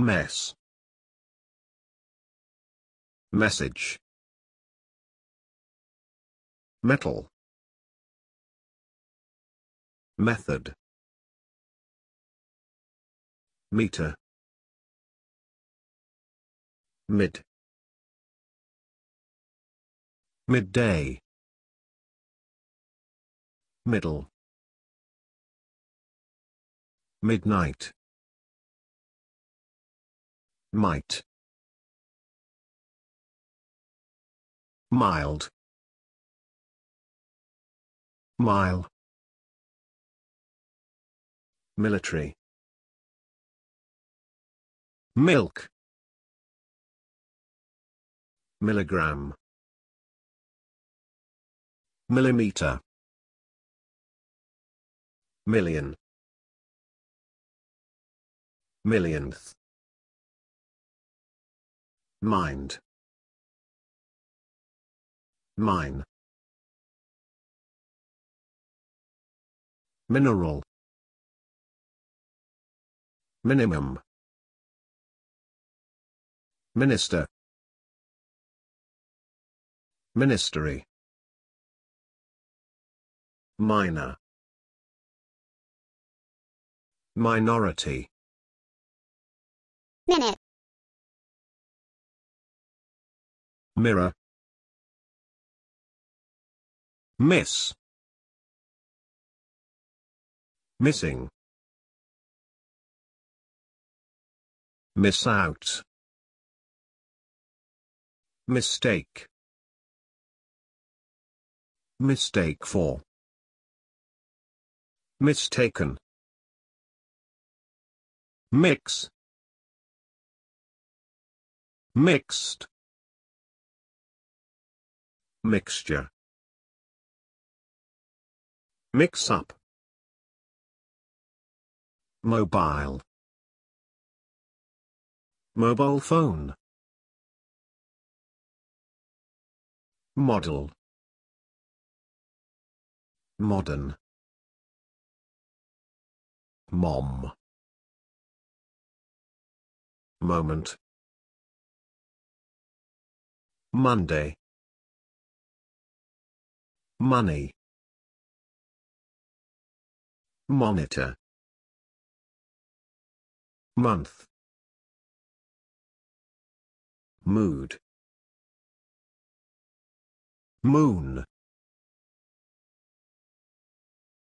Mess. Message. Metal. Method. Meter. Mid. Midday. Middle. Midnight might mild mile military milk milligram millimeter million millionth mind mine mineral minimum minister ministry minor minority minute mirror. Miss. Missing. Miss out. Mistake. Mistake for. Mistaken. Mix. Mixed mixture. Mix up. Mobile. Mobile phone. Model. Modern. Mom. Moment. Monday. Money. Monitor. Month. Mood. Moon.